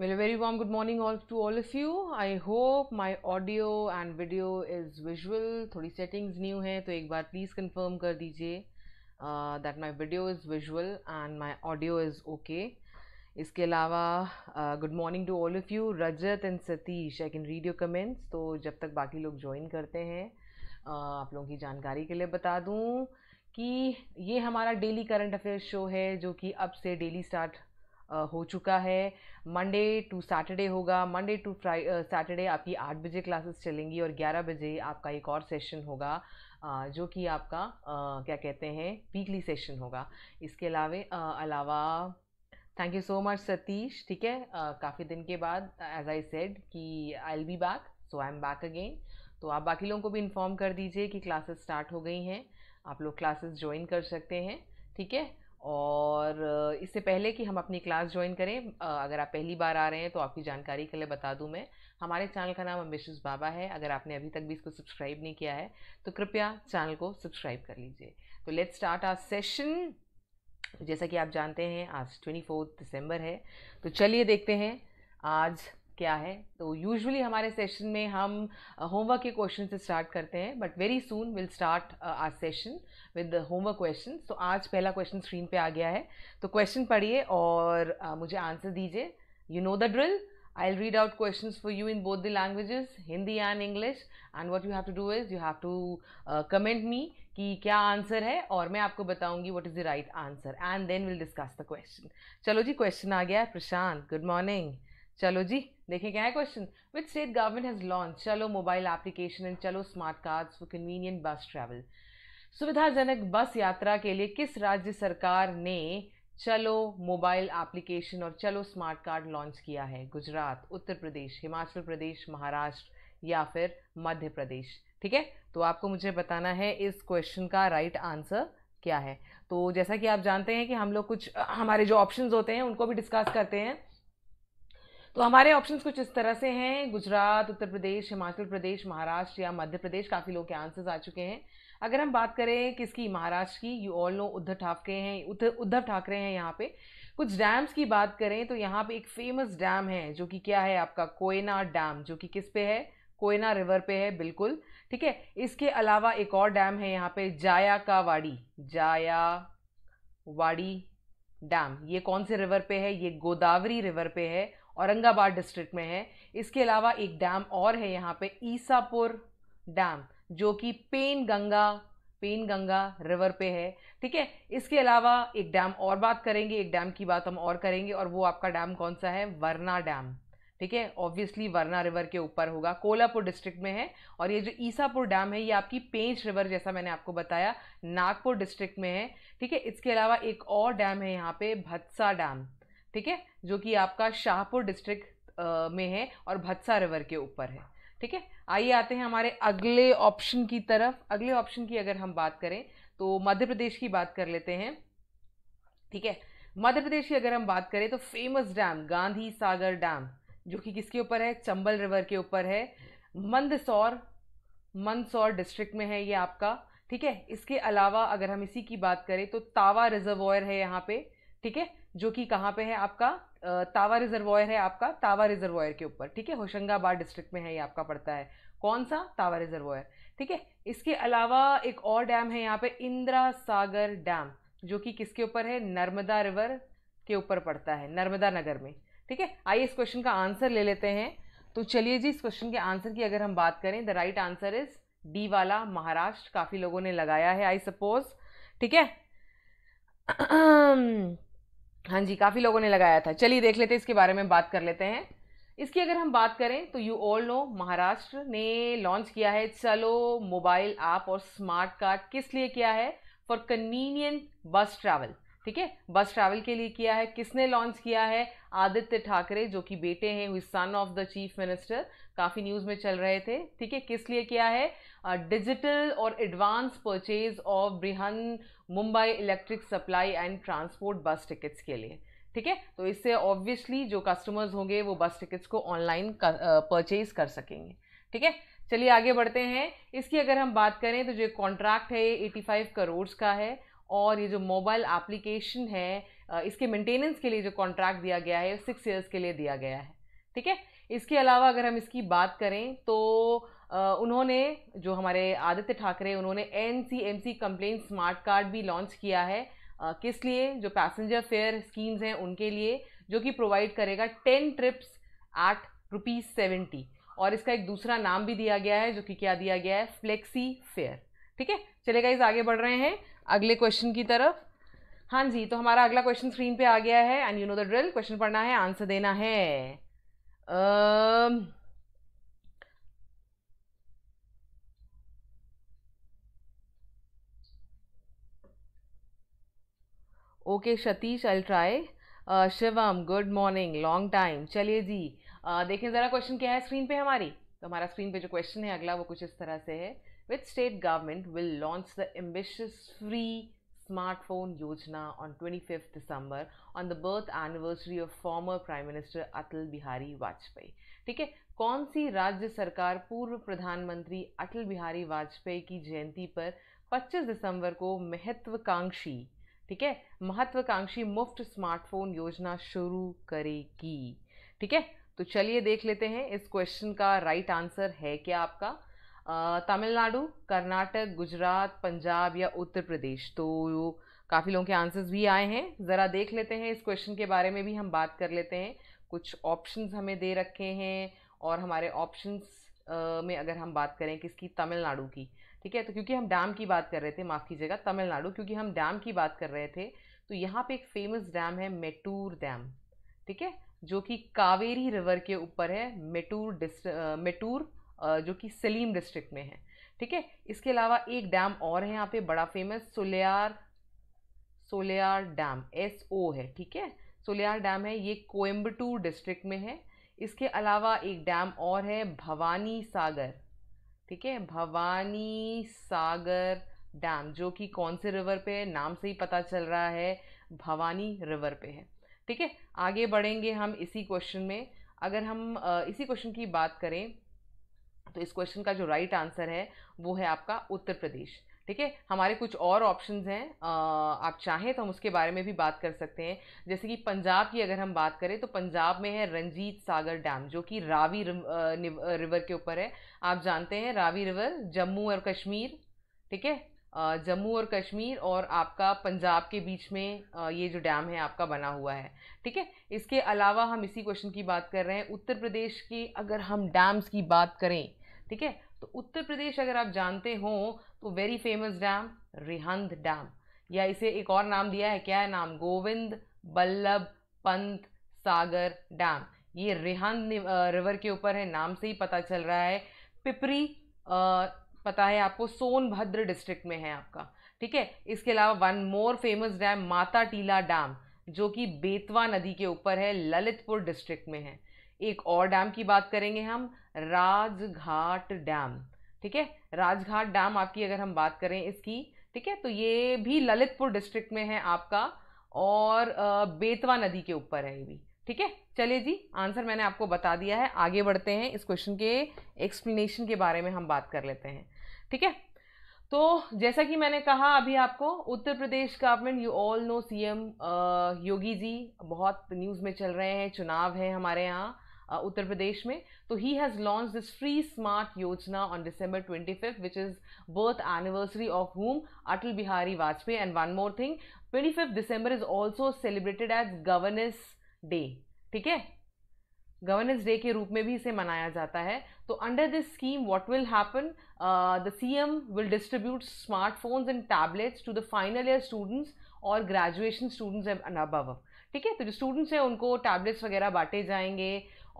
Well, a very warm good morning all to all of you. I hope my audio and video is visual. थोड़ी settings new है तो एक बार please confirm कर दीजिए uh, that my video is visual and my audio is okay. इसके अलावा good morning to all of you Rajat and Satish I can read your comments तो जब तक बाकी लोग ज्वाइन करते हैं uh, आप लोगों की जानकारी के लिए बता दूं कि ये हमारा डेली करंट अफेयर्स शो है जो कि अब से डेली स्टार्ट हो चुका है मंडे टू सैटरडे होगा मंडे टू फ्राई सैटरडे आपकी आठ बजे क्लासेस चलेंगी और ग्यारह बजे आपका एक और सेशन होगा जो कि आपका क्या कहते हैं वीकली सेशन होगा इसके अलावे अलावा thank you so much Satish ठीक है काफ़ी दिन के बाद एज आई सेड कि I'll be back so I am back again तो आप बाकी लोगों को भी इन्फॉर्म कर दीजिए कि क्लासेस स्टार्ट हो गई हैं आप लोग क्लासेस ज्वाइन कर सकते हैं ठीक है और इससे पहले कि हम अपनी क्लास ज्वाइन करें अगर आप पहली बार आ रहे हैं तो आपकी जानकारी के लिए बता दूं मैं हमारे चैनल का नाम अम्बिशियस बाबा है अगर आपने अभी तक भी इसको सब्सक्राइब नहीं किया है तो कृपया चैनल को सब्सक्राइब कर लीजिए तो लेट्स स्टार्ट आर सेशन जैसा कि आप जानते हैं आज ट्वेंटी दिसंबर है तो चलिए देखते हैं आज क्या है तो यूजुअली हमारे सेशन में हम होमवर्क uh, के क्वेश्चन से स्टार्ट करते हैं but very soon will start our session with homework question तो आज पहला क्वेश्चन स्क्रीन पे आ गया है तो क्वेश्चन पढ़िए और uh, मुझे आंसर दीजिए you know the drill I read out question for you in both the languages Hindi and English and what you have to do is you have to comment me कि क्या answer है और मैं आपको बताऊंगी what is the right answer and then will discuss the question चलो जी question आ गया है प्रशांत गुड मॉर्निंग चलो जी देखिए क्या है question which state government has launch Chalo mobile application and Chalo smart cards for convenient bus travel सुविधाजनक बस यात्रा के लिए किस राज्य सरकार ने चलो मोबाइल एप्लीकेशन और चलो स्मार्ट कार्ड लॉन्च किया है गुजरात उत्तर प्रदेश हिमाचल प्रदेश महाराष्ट्र या फिर मध्य प्रदेश ठीक है तो आपको मुझे बताना है इस क्वेश्चन का राइट right आंसर क्या है तो जैसा कि आप जानते हैं कि हम लोग कुछ हमारे जो ऑप्शंस होते हैं उनको भी डिस्कस करते हैं तो हमारे ऑप्शंस कुछ इस तरह से हैं गुजरात उत्तर प्रदेश हिमाचल प्रदेश महाराष्ट्र या मध्य प्रदेश काफ़ी लोग के आंसर्स आ चुके हैं अगर हम बात करें किसकी महाराष्ट्र की you all know Uddhav Thackeray हैं उद्धव ठाकरे हैं यहाँ पे कुछ डैम्स की बात करें तो यहाँ पे एक फेमस डैम है जो कि क्या है आपका कोयना डैम जो कि किस पे है कोयना रिवर पे है बिल्कुल ठीक है इसके अलावा एक और डैम है यहाँ पे जाया का वाड़ी जाया वाड़ी डैम ये कौन से रिवर पे है ये गोदावरी रिवर पे है औरंगाबाद डिस्ट्रिक्ट में है इसके अलावा एक डैम और है यहाँ पे ईसापुर डैम जो कि Penganga Penganga river पे है ठीक है इसके अलावा एक डैम और बात करेंगे एक डैम की बात हम और करेंगे और वो आपका डैम कौन सा है वरना डैम ठीक है ऑब्वियसली वरना रिवर के ऊपर होगा कोलापुर डिस्ट्रिक्ट में है और ये जो ईसापुर डैम है ये आपकी पेंच रिवर जैसा मैंने आपको बताया नागपुर डिस्ट्रिक्ट में है ठीक है इसके अलावा एक और डैम है यहाँ पे भत्सा डैम ठीक है जो कि आपका शाहपुर डिस्ट्रिक्ट में है और भत्सा रिवर के ऊपर है ठीक है आइए आते हैं हमारे अगले ऑप्शन की तरफ अगले ऑप्शन की अगर हम बात करें तो मध्य प्रदेश की बात कर लेते हैं ठीक है मध्य प्रदेश की अगर हम बात करें तो famous dam Gandhi Sagar dam जो कि किसके ऊपर है चंबल रिवर के ऊपर है मंदसौर मंदसौर डिस्ट्रिक्ट में है ये आपका ठीक है इसके अलावा अगर हम इसी की बात करें तो तावा रिजर्वॉयर है यहाँ पे ठीक है जो कि कहाँ पे है आपका तावा रिजर्वॉयर है आपका तावा रिजर्वॉयर के ऊपर ठीक है होशंगाबाद डिस्ट्रिक्ट में है ये आपका पड़ता है कौन सा तावा रिजर्वॉयर ठीक है इसके अलावा एक और डैम है यहाँ पे इंदिरा सागर डैम जो कि किसके ऊपर है नर्मदा रिवर के ऊपर पड़ता है नर्मदा नगर में ठीक है आइए इस क्वेश्चन का आंसर ले लेते हैं तो चलिए जी इस क्वेश्चन के आंसर की अगर हम बात करें the right answer is D वाला महाराष्ट्र काफ़ी लोगों ने लगाया है आई सपोज ठीक है हाँ जी काफ़ी लोगों ने लगाया था चलिए देख लेते हैं इसके बारे में बात कर लेते हैं इसकी अगर हम बात करें तो यू ऑल नो महाराष्ट्र ने लॉन्च किया है चलो मोबाइल ऐप और स्मार्ट कार्ड किस लिए किया है फॉर कन्वीनियंट बस ट्रैवल ठीक है बस ट्रैवल के लिए किया है किसने लॉन्च किया है आदित्य ठाकरे जो कि बेटे हैं हुई son of the chief minister काफ़ी न्यूज़ में चल रहे थे ठीक है किस लिए किया है डिजिटल और advance purchase of Brihan Mumbai electric supply and transport bus tickets के लिए ठीक है तो इससे ऑब्वियसली जो कस्टमर्स होंगे वो बस टिकट्स को ऑनलाइन परचेज कर सकेंगे ठीक है चलिए आगे बढ़ते हैं इसकी अगर हम बात करें तो जो कॉन्ट्रैक्ट है ये एटी फाइव करोड़ का है और ये जो मोबाइल एप्लीकेशन है इसके मेंटेनेंस के लिए जो कॉन्ट्रैक्ट दिया गया है सिक्स ईयर्स के लिए दिया गया है ठीक है इसके अलावा अगर हम इसकी बात करें तो उन्होंने जो हमारे आदित्य ठाकरे उन्होंने N C M C complain smart card भी लॉन्च किया है किस लिए जो पैसेंजर फेयर स्कीम्स हैं उनके लिए जो कि प्रोवाइड करेगा ten trips at rupees seventy और इसका एक दूसरा नाम भी दिया गया है जो कि क्या दिया गया है फ्लेक्सी फेयर ठीक है चलेगा इस आगे बढ़ रहे हैं अगले क्वेश्चन की तरफ हाँ जी तो हमारा अगला क्वेश्चन स्क्रीन पे आ गया है and you know the drill question पढ़ना है आंसर देना है uh, okay Satish I try Shivam good morning long time चलिए जी uh, देखें ज़रा क्वेश्चन क्या है स्क्रीन पे हमारी तो हमारा स्क्रीन पे जो क्वेश्चन है अगला वो कुछ इस तरह से है which state government will launch the ambitious free smartphone योजना on twenty fifth December on the birth anniversary of former prime minister Atal Bihari Vajpayee ठीक है कौन सी राज्य सरकार पूर्व प्रधानमंत्री अटल बिहारी वाजपेयी की जयंती पर 25 दिसंबर को महत्वाकांक्षी ठीक है महत्वाकांक्षी मुफ्त स्मार्टफोन योजना शुरू करेगी ठीक है तो चलिए देख लेते हैं इस क्वेश्चन का राइट आंसर है क्या आपका तमिलनाडु कर्नाटक गुजरात पंजाब या उत्तर प्रदेश तो काफ़ी लोगों के आंसर्स भी आए हैं ज़रा देख लेते हैं इस क्वेश्चन के बारे में भी हम बात कर लेते हैं कुछ ऑप्शंस हमें दे रखे हैं और हमारे ऑप्शंस में अगर हम बात करें किसकी तमिलनाडु की ठीक है तो क्योंकि हम डैम की बात कर रहे थे माफ़ कीजिएगा तमिलनाडु क्योंकि हम डैम की बात कर रहे थे तो यहाँ पे एक फेमस डैम है मेटूर डैम ठीक है जो कि कावेरी रिवर के ऊपर है मेटूर डिस्ट मेटूर जो कि सलीम डिस्ट्रिक्ट में है ठीक है इसके अलावा एक डैम और है यहाँ पे बड़ा famous Sholayar Sholayar dam S O है ठीक है सोलियार डैम है ये कोयम्बटूर डिस्ट्रिक्ट में है इसके अलावा एक डैम और है भवानी सागर ठीक है भवानी सागर डैम जो कि कौन से रिवर पे है नाम से ही पता चल रहा है भवानी रिवर पे है ठीक है आगे बढ़ेंगे हम इसी क्वेश्चन में अगर हम इसी क्वेश्चन की बात करें तो इस क्वेश्चन का जो राइट आंसर है वो है आपका उत्तर प्रदेश ठीक है हमारे कुछ और ऑप्शंस हैं आप चाहें तो हम उसके बारे में भी बात कर सकते हैं जैसे कि पंजाब की अगर हम बात करें तो पंजाब में है रंजीत सागर डैम जो कि रावी रिवर के ऊपर है आप जानते हैं रावी रिवर जम्मू और कश्मीर ठीक है जम्मू और कश्मीर और आपका पंजाब के बीच में ये जो डैम है आपका बना हुआ है ठीक है इसके अलावा हम इसी क्वेश्चन की बात कर रहे हैं उत्तर प्रदेश की अगर हम डैम्स की बात करें ठीक है तो उत्तर प्रदेश अगर आप जानते हों तो very famous dam Rihand dam या इसे एक और नाम दिया है क्या है नाम गोविंद बल्लभ पंत सागर डैम ये रिहंद रिवर के ऊपर है नाम से ही पता चल रहा है पिपरी पता है आपको सोनभद्र डिस्ट्रिक्ट में है आपका ठीक है इसके अलावा वन मोर फेमस डैम माता टीला डैम जो कि बेतवा नदी के ऊपर है ललितपुर डिस्ट्रिक्ट में है एक और डैम की बात करेंगे हम राजघाट डैम ठीक है राजघाट डैम आपकी अगर हम बात करें इसकी ठीक है तो ये भी ललितपुर डिस्ट्रिक्ट में है आपका और बेतवा नदी के ऊपर है ये भी ठीक है चलिए जी आंसर मैंने आपको बता दिया है आगे बढ़ते हैं इस क्वेश्चन के एक्सप्लेनेशन के बारे में हम बात कर लेते हैं ठीक है तो जैसा कि मैंने कहा अभी आपको Uttar Pradesh government you all know CM Yogi ji बहुत न्यूज़ में चल रहे हैं चुनाव है हमारे यहाँ उत्तर प्रदेश में तो ही has launch this free smart योजना on December twenty fifth which is birth anniversary of home Atal Bihari Vajpayee and one more thing twenty fifth December is also celebrated as Governance day ठीक है गवर्नेंस डे के रूप में भी इसे मनाया जाता है तो under this scheme what will happen the CM will distribute smartphones and tablets to the final year students और ग्रेजुएशन स्टूडेंट्स एंड अबव ठीक है तो जो स्टूडेंट्स हैं उनको टैबलेट्स वगैरह बांटे जाएंगे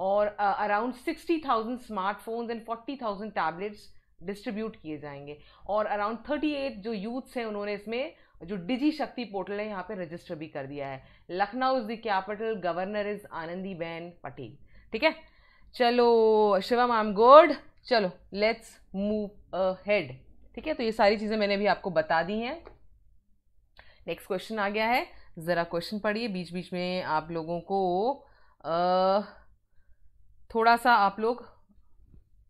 और around sixty thousand smartphones and forty thousand tablets distribute किए जाएंगे और अराउंड थर्टी एट जो यूथ्स हैं उन्होंने इसमें जो डिजी शक्ति पोर्टल है यहाँ पे रजिस्टर भी कर दिया है Lucknow is the capital governor is Anandi Ben Patel ठीक है चलो शिवम आई एम गुड चलो लेट्स मूव हेड ठीक है तो ये सारी चीज़ें मैंने भी आपको बता दी हैं नेक्स्ट क्वेश्चन आ गया है ज़रा क्वेश्चन पढ़िए बीच बीच में आप लोगों को आ, थोड़ा सा आप लोग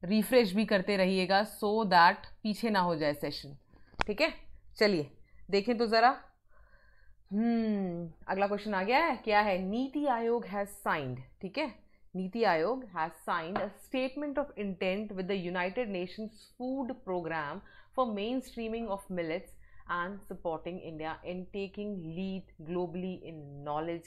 रिफ्रेश भी करते रहिएगा सो दैट पीछे ना हो जाए सेशन ठीक है चलिए देखें तो ज़रा हम्म, अगला क्वेश्चन आ गया है क्या है नीति आयोग हैज़ साइंड ठीक है NITI Aayog has signed a statement of intent with the United Nations food programme for mainstreaming of millets and supporting India in taking lead globally in knowledge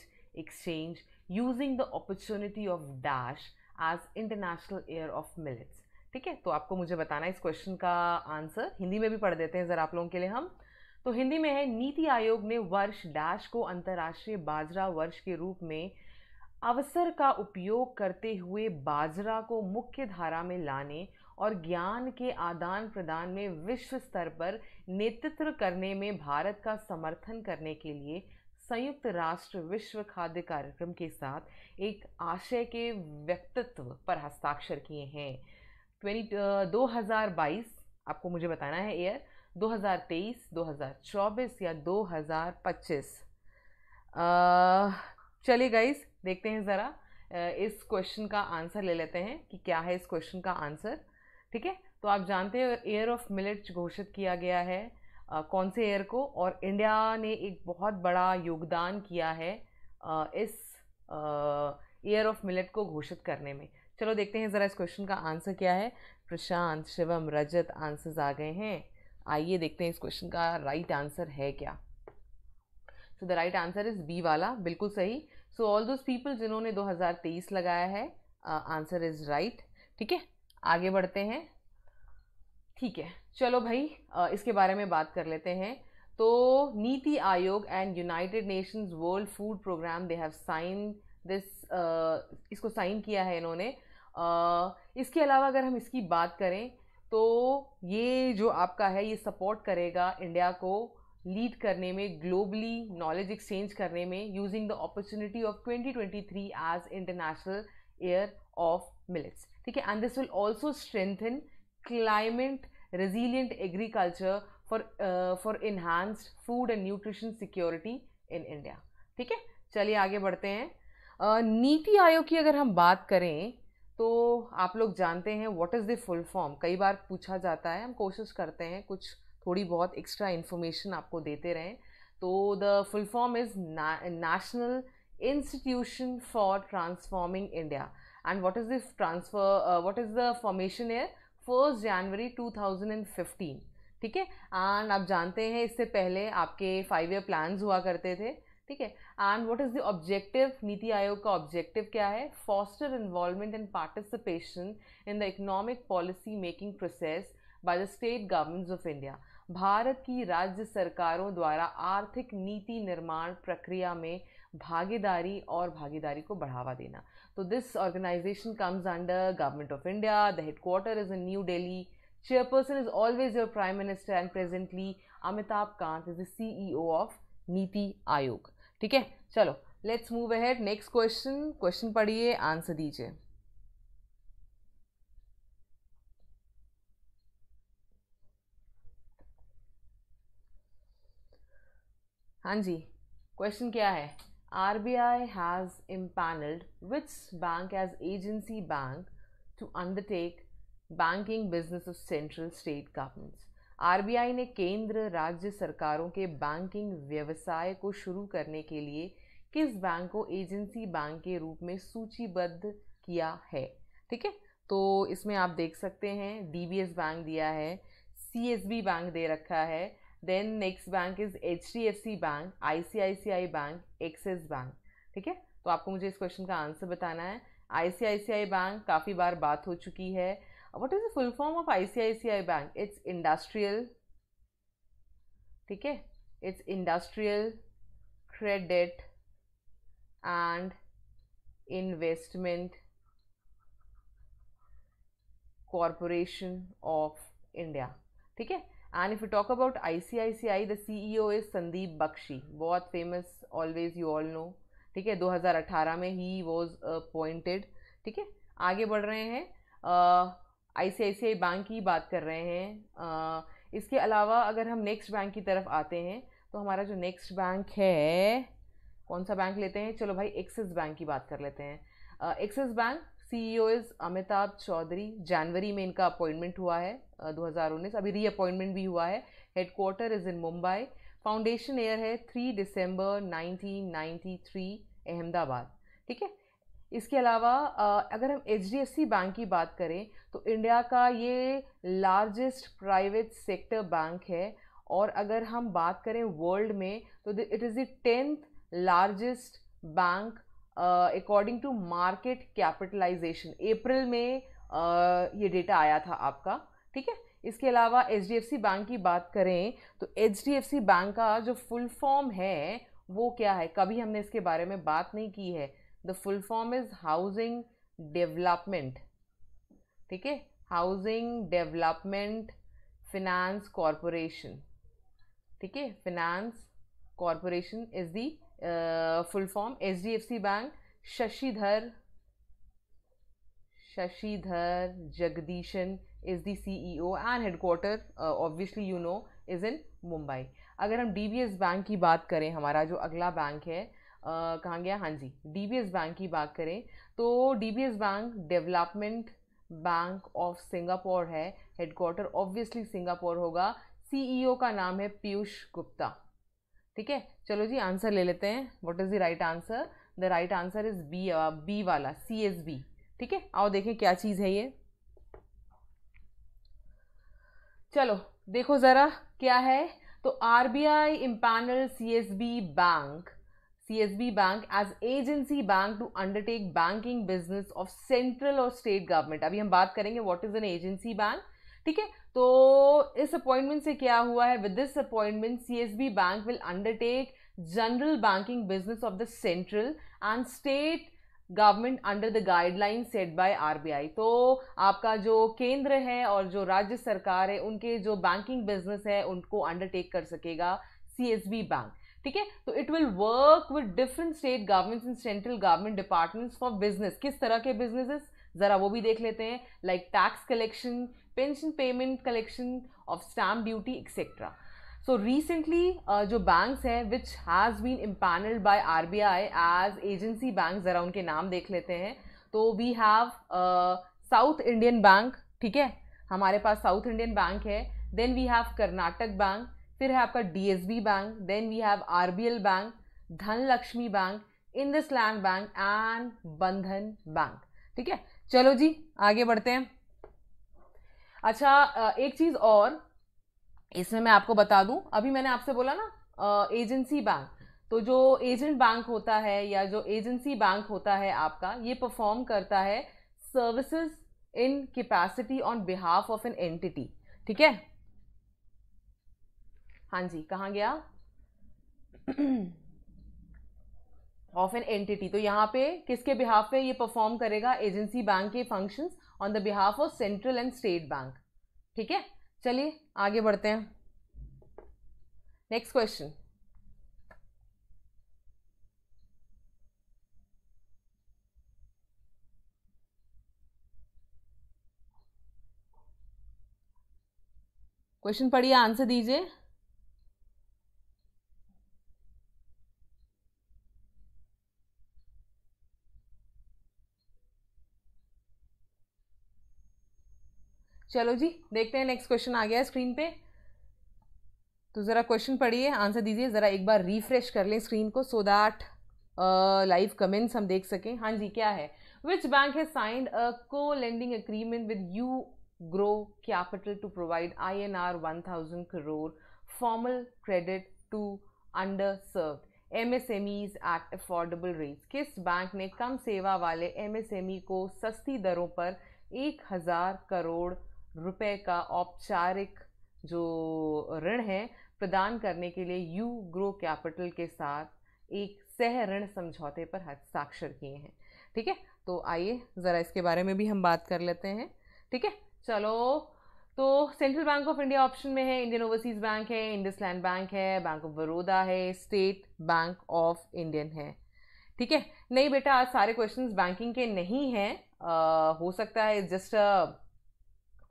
exchange using the opportunity of dash as international year of millets ठीक है तो आपको मुझे बताना है इस question का answer Hindi में भी पढ़ देते हैं ज़रा आप लोगों के लिए हम तो हिंदी में है नीति आयोग ने वर्ष डैश को अंतर्राष्ट्रीय बाजरा वर्ष के रूप में अवसर का उपयोग करते हुए बाजरा को मुख्य धारा में लाने और ज्ञान के आदान प्रदान में विश्व स्तर पर नेतृत्व करने में भारत का समर्थन करने के लिए संयुक्त राष्ट्र विश्व खाद्य कार्यक्रम के साथ एक आशय के व्यक्तित्व पर हस्ताक्षर किए हैं ट्वेंटी दो हज़ार बाईस आपको मुझे बताना है ईयर 2023, 2024 या 2025 चलिए गाइस देखते हैं ज़रा इस क्वेश्चन का आंसर ले लेते हैं कि क्या है इस क्वेश्चन का आंसर ठीक है तो आप जानते हैं ईयर ऑफ मिलेट्स घोषित किया गया है कौन से एयर को और इंडिया ने एक बहुत बड़ा योगदान किया है इस ईयर ऑफ मिलेट को घोषित करने में चलो देखते हैं ज़रा इस क्वेश्चन का आंसर क्या है प्रशांत शिवम रजत आंसर्स आ गए हैं आइए देखते हैं इस क्वेश्चन का राइट आंसर है क्या so the right answer is B वाला बिल्कुल सही सो ऑल दोज पीपल जिन्होंने 2023 लगाया है आंसर इज़ राइट ठीक है आगे बढ़ते हैं ठीक है चलो भाई इसके बारे में बात कर लेते हैं तो NITI Aayog and United Nations world food programme they have sign this इसको साइन किया है इन्होंने इसके अलावा अगर हम इसकी बात करें तो ये जो आपका है ये सपोर्ट करेगा इंडिया को लीड करने में ग्लोबली नॉलेज एक्सचेंज करने में using the opportunity of 2023 as international year of millets ठीक है and this will also strengthen climate resilient agriculture for uh, for enhanced food and nutrition security in India. ठीक है चलिए आगे बढ़ते हैं uh, नीति आयोग की अगर हम बात करें तो आप लोग जानते हैं what is the full form कई बार पूछा जाता है हम कोशिश करते हैं कुछ थोड़ी बहुत एक्स्ट्रा इन्फॉर्मेशन आपको देते रहें तो the full form is national institution for transforming India and what is the transfer what is the formation year first January 2015 ठीक है एंड आप जानते हैं इससे पहले आपके फाइव ईयर प्लान्स हुआ करते थे ठीक है and what is the objective NITI Aayog का ऑब्जेक्टिव क्या है foster involvement and participation in the economic policy making process by the state governments of India Bharat की राज्य सरकारों द्वारा आर्थिक नीति निर्माण प्रक्रिया में भागीदारी और भागीदारी को बढ़ावा देना तो this organisation comes under government of India the headquarter is in new Delhi chairperson is always your prime minister and presently Amitabh Kant is the C E of NITI Aayog ठीक है चलो let's move ahead next question question पढ़िए answer दीजिए हाँ जी question क्या है RBI has impaneled which bank as agency bank to undertake banking business of central state B I ने केंद्र राज्य सरकारों के बैंकिंग व्यवसाय को शुरू करने के लिए किस बैंक को एजेंसी बैंक के रूप में सूचीबद्ध किया है ठीक है तो इसमें आप देख सकते हैं डी बी एस बैंक दिया है सी एस बी बैंक दे रखा है then next bank is H D F C bank I C I C I bank Axis bank ठीक है तो आपको मुझे इस क्वेश्चन का आंसर बताना है आई C I C I bank काफ़ी बार बात हो चुकी है what is the full form of I C I C I bank it's industrial ठीक है it's industrial credit and investment corporation of India ठीक है and if you talk about C I C I the C E O is Sandeep Bakhshi बहुत famous always you all know ठीक है 2018 में he was appointed ठीक है आगे बढ़ रहे हैं आई C I C I bank की बात कर रहे हैं uh, इसके अलावा अगर हम नेक्स्ट बैंक की तरफ आते हैं तो हमारा जो नेक्स्ट बैंक है कौन सा बैंक लेते हैं चलो भाई एक्सिस बैंक की बात कर लेते हैं Axis bank CEO is Amitabh Chaudhary जनवरी में इनका अपॉइंटमेंट हुआ है 2019 अभी रीअपॉइंटमेंट भी हुआ है headquarter is in Mumbai foundation year है 3 दिसंबर 1993 अहमदाबाद ठीक है इसके अलावा अगर हम H D F C bank की बात करें तो इंडिया का ये लार्जेस्ट प्राइवेट सेक्टर बैंक है और अगर हम बात करें वर्ल्ड में तो it is the tenth largest bank according to market capitalization अप्रैल में uh, ये डेटा आया था आपका ठीक है इसके अलावा एच बैंक की बात करें तो एच बैंक का जो फुल फॉर्म है वो क्या है कभी हमने इसके बारे में बात नहीं की है the full form is housing development ठीक है हाउसिंग डेवलपमेंट फिनेंस कॉरपोरेशन ठीक है finance corporation is the full form H D F C bank Shashidhar Shashidhar Jagdishan is the C E O and uh, obviously you know is in Mumbai अगर हम D B S bank की बात करें हमारा जो अगला बैंक है uh, कहाँ गया हाँ जी डी बी एस बैंक की बात करें तो D B S bank development bank of Singapore है हेडक्वार्टर ऑब्वियसली सिंगापुर होगा सी ई ओ का नाम है पीयूष गुप्ता ठीक है चलो जी आंसर ले लेते हैं what is the right answer the right answer is B B वाला सी एस बी ठीक है आओ देखें क्या चीज़ है ये चलो देखो ज़रा क्या है तो R B I empanel C S B bank B bank as agency bank to undertake banking business of central और स्टेट गवर्नमेंट अभी हम बात करेंगे what is an agency bank ठीक है तो इस अपॉइंटमेंट से क्या हुआ है with this appointment B bank will undertake general banking business of the central and state government under the guideline set by RBI तो आपका जो केंद्र है और जो राज्य सरकार है उनके जो बैंकिंग बिजनेस है उनको अंडरटेक कर सकेगा सीएसबी बैंक ठीक है तो it will work with different state governments and central government departments for business किस तरह के बिजनेसेस ज़रा वो भी देख लेते हैं like tax collection pension payment collection of stamp duty etcetera so recently जो banks हैं been has by R B I as agency bank ज़रा उनके नाम देख लेते हैं तो we have South Indian bank ठीक है हमारे पास साउथ इंडियन बैंक है then we have Karnataka bank फिर है आपका D S B bank then we have R B L bank Dhanlaxmi bank Indus land bank and Bandhan bank ठीक है चलो जी आगे बढ़ते हैं अच्छा एक चीज़ और इसमें मैं आपको बता दूं अभी मैंने आपसे बोला ना एजेंसी बैंक तो जो एजेंट बैंक होता है या जो एजेंसी बैंक होता है आपका ये परफॉर्म करता है services in capacity on behalf of an entity ठीक है हाँ जी कहाँ गया ऑफ एन एंटिटी तो यहाँ पे किसके बिहाफ पे ये परफॉर्म करेगा एजेंसी बैंक के function on the behalf of central and state bank ठीक है चलिए आगे बढ़ते हैं नेक्स्ट क्वेश्चन क्वेश्चन पढ़िए आंसर दीजिए चलो जी देखते हैं नेक्स्ट क्वेश्चन आ गया स्क्रीन पे तो ज़रा क्वेश्चन पढ़िए आंसर दीजिए ज़रा एक बार रिफ्रेश कर लें स्क्रीन को सो दैट लाइव कमेंट्स हम देख सकें हाँ जी क्या है which bank has signed a co lending agreement with U Gro capital to provide I N R one thousand crore formal credit to underserve M S M Es at affordable rate किस bank ने कम सेवा वाले MSME e को सस्ती दरों पर एक हज़ार करोड़ रुपए का औपचारिक जो ऋण है प्रदान करने के लिए यू ग्रो कैपिटल के साथ एक सह ऋण समझौते पर हस्ताक्षर किए हैं ठीक है तो आइए ज़रा इसके बारे में भी हम बात कर लेते हैं ठीक है चलो तो central bank of India option में है इंडियन ओवरसीज बैंक है इंडस लैंड बैंक है बैंक ऑफ बड़ौदा है स्टेट बैंक ऑफ इंडियन है ठीक है नहीं बेटा आज सारे क्वेश्चंस बैंकिंग के नहीं हैं हो सकता है जस्ट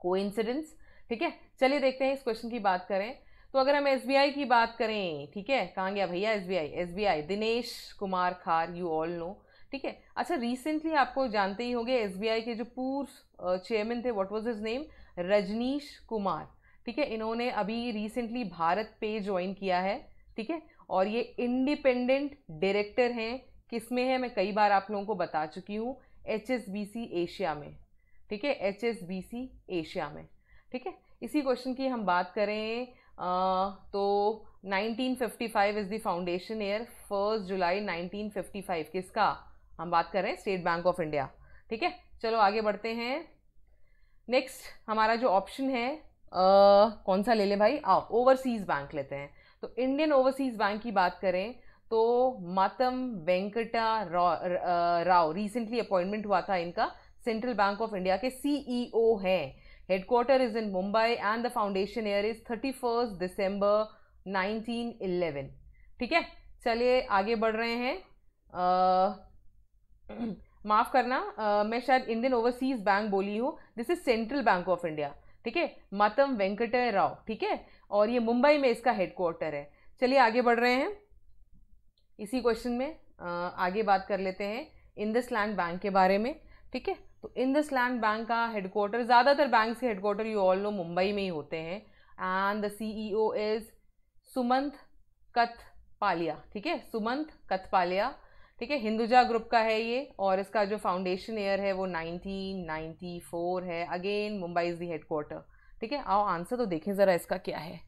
कोइंसिडेंस ठीक है चलिए देखते हैं इस क्वेश्चन की बात करें तो अगर हम एस की बात करें ठीक है कहाँ गया भैया एस बी दिनेश कुमार खार यू ऑल नो ठीक है अच्छा रिसेंटली आपको जानते ही होंगे एस के जो पूर्व चेयरमैन थे what was his name Rajnish Kumar ठीक है इन्होंने अभी रिसेंटली भारत पे ज्वाइन किया है ठीक है और ये इंडिपेंडेंट डायरेक्टर हैं किस में है मैं कई बार आप लोगों को बता चुकी हूँ H S B C Asia में ठीक है H S B C Asia में ठीक है इसी क्वेश्चन की हम बात करें आ, तो 1955 is the foundation year first July 1955 किसका हम बात कर रहे हैं स्टेट बैंक ऑफ इंडिया ठीक है चलो आगे बढ़ते हैं नेक्स्ट हमारा जो ऑप्शन है आ, कौन सा ले लें भाई आओ ओवरसीज़ बैंक लेते हैं तो इंडियन ओवरसीज़ बैंक की बात करें तो मातम वेंकटा राव रिसेंटली अपॉइंटमेंट हुआ था इनका सेंट्रल बैंक ऑफ इंडिया के सीईओ e हैं headquarter is in Mumbai and the foundation year is thirty first December eleven ठीक है चलिए आगे बढ़ रहे हैं माफ़ करना आ, मैं शायद इंडियन ओवरसीज बैंक बोली हूँ this is central bank of India ठीक है मातम वेंकट राव ठीक है और ये मुंबई में इसका हेडक्वार्टर है चलिए आगे बढ़ रहे हैं इसी क्वेश्चन में आ, आगे बात कर लेते हैं इंडस लैंड बैंक के बारे में ठीक है तो इन दिस लैंड बैंक का हेडक्वार्टर ज़्यादातर बैंक्स के headquarter you all know Mumbai में ही होते हैं and the C E O is Sumant Kathpalia ठीक है सुमंत कथपालिया ठीक है हिंदुजा ग्रुप का है ये और इसका जो फाउंडेशन ईयर है वो 1994 है again Mumbai is the headquarter ठीक है आओ आंसर तो देखें ज़रा इसका क्या है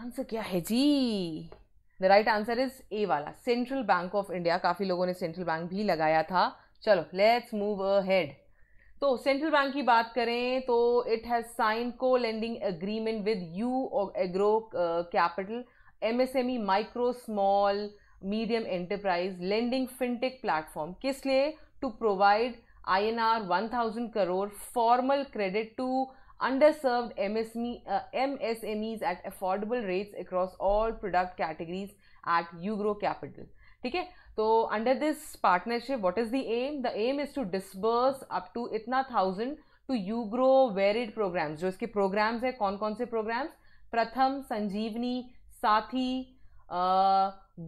आंसर क्या है जी the right answer is A वाला सेंट्रल बैंक ऑफ इंडिया काफ़ी लोगों ने सेंट्रल बैंक भी लगाया था चलो लेट्स मूव अ हेड तो सेंट्रल बैंक की बात करें तो it has sign co lending agreement with U और Gro capital MSME micro small medium enterprise lending fintech platform किस लिए to provide I N R one thousand crore formal credit to under M S M Es at affordable rates across all product categories at U Gro capital ठीक है तो under this partnership what is the aim the aim is to disburse up to इतना thousand to U Gro varied programs जो इसके programmes हैं कौन कौन से programmes Pratham Sanjeevani Saathi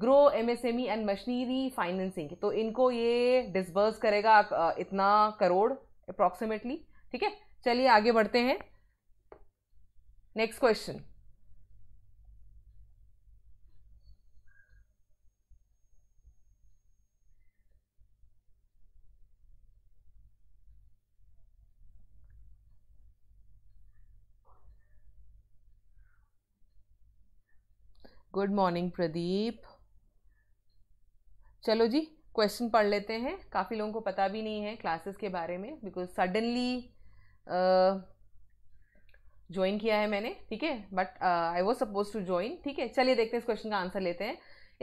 Gro M S M E and machinery financing तो इनको ये डिसबर्स करेगा इतना करोड़ अप्रॉक्सीमेटली ठीक है चलिए आगे बढ़ते हैं next question good morning Pradeep चलो जी क्वेश्चन पढ़ लेते हैं काफ़ी लोगों को पता भी नहीं है क्लासेस के बारे में बिकॉज सडनली ज्वाइन किया है मैंने ठीक है but I was suppose to join ठीक है चलिए देखते हैं इस क्वेश्चन का आंसर लेते हैं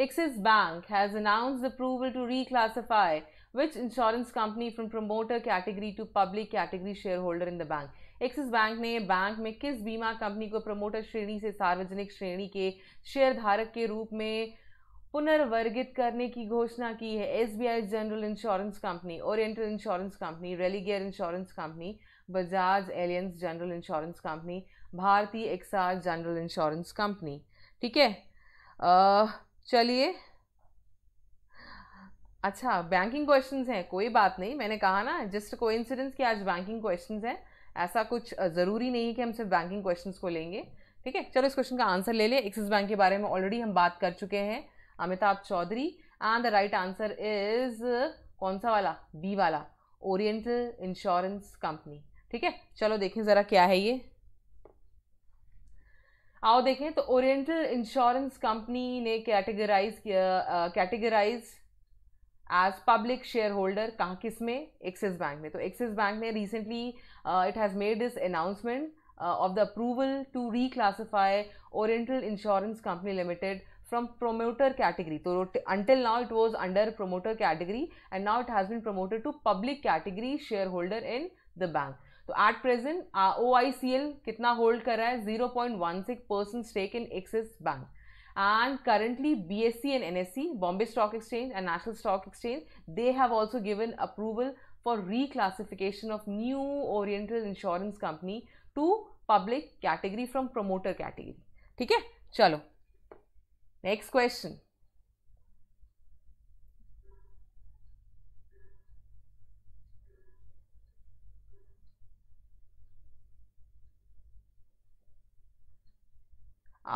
Axis bank has announce approval to reclassify which insurance company from promoter category to public category share holder in the bank Axis bank ने बैंक में किस बीमा कंपनी को प्रमोटर श्रेणी से सार्वजनिक श्रेणी के शेयरधारक के रूप में पुनर्वर्गित करने की घोषणा की है एस general insurance company oriental insurance company Religare insurance company Bajaj Allianz general insurance company भारतीय एक्सार जनरल इंश्योरेंस कंपनी ठीक है चलिए अच्छा बैंकिंग क्वेश्चंस हैं कोई बात नहीं मैंने कहा ना जस्ट कोइंसिडेंस कि आज बैंकिंग क्वेश्चंस हैं ऐसा कुछ ज़रूरी नहीं है कि हम सिर्फ बैंकिंग क्वेश्चंस को लेंगे ठीक है चलो इस क्वेश्चन का आंसर ले लें एक्सिस बैंक के बारे में ऑलरेडी हम बात कर चुके हैं Amitabh Chaudhary and the right answer is कौन सा वाला बी वाला ओरिएंटल इंश्योरेंस कंपनी ठीक है चलो देखें ज़रा क्या है ये आओ देखें तो ओरिएंटल इंश्योरेंस कंपनी ने कैटेगराइज किया categorize uh, as public share holder कहाँ किस में एक्सिस बैंक में तो एक्सिस बैंक ने recently it has made this announcement of the approval to reclassify oriental insurance company limited promoter category तो until now it was under promoter category and now it has has promoted to public category share holder in the bank तो at present O I C L कितना hold कर रहा है six percent stake in Axis bank and currently BSE and NSE, Bombay Stock Exchange and National Stock Exchange, they have also given approval for reclassification of New Oriental Insurance Company to public category from promoter category. Okay? Chalo, next question.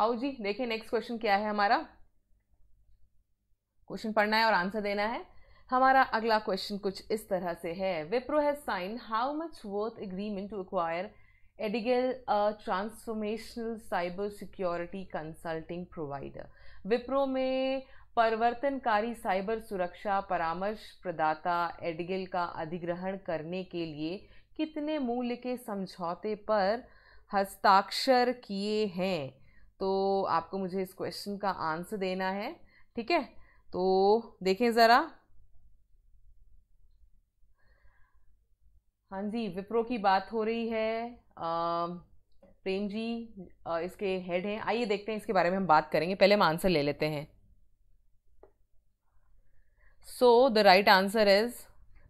आओ जी देखिए next question क्या है हमारा question पढ़ना है और answer देना है हमारा अगला क्वेश्चन कुछ इस तरह से है Wipro has sign how much worth agreement to acquire Edgile transformational cyber security consulting provider Wipro में परिवर्तनकारी साइबर सुरक्षा परामर्श प्रदाता एडिगेल का अधिग्रहण करने के लिए कितने मूल्य के समझौते पर हस्ताक्षर किए हैं तो आपको मुझे इस क्वेश्चन का आंसर देना है ठीक है तो देखें ज़रा हाँ जी विप्रो की बात हो रही है प्रेम जी इसके हेड हैं आइए देखते हैं इसके बारे में हम बात करेंगे पहले हम आंसर ले लेते हैं so the right answer is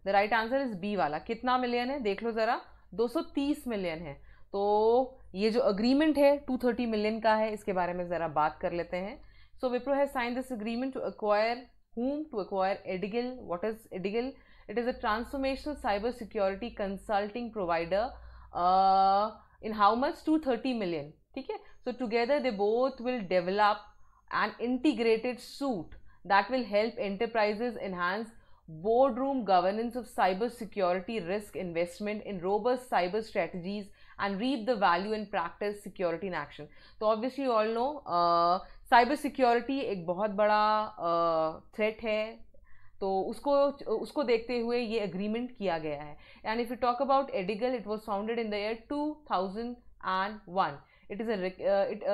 the right answer is B वाला कितना मिलियन है देख लो ज़रा 230 मिलियन है तो ये जो अग्रीमेंट है टू थर्टी मिलियन का है इसके बारे में ज़रा बात कर लेते हैं so Wipro has sign this agreement to acquire home to acquire Edgile what is Edgile it is a transformational cyber security consulting provider in how much two thirty million ठीक है so together they both will develop an integrated suite that will help enterprises enhance board room governance of cyber security risk investment in robust cyber strategies and reap the value in practice security in action so तो obviously you all know uh, cyber security ek bahut bada uh, threat hai तो उसको उसको देखते हुए ये agreement किया गया है and if you talk about Edgile it was founded in the year 2001 it is it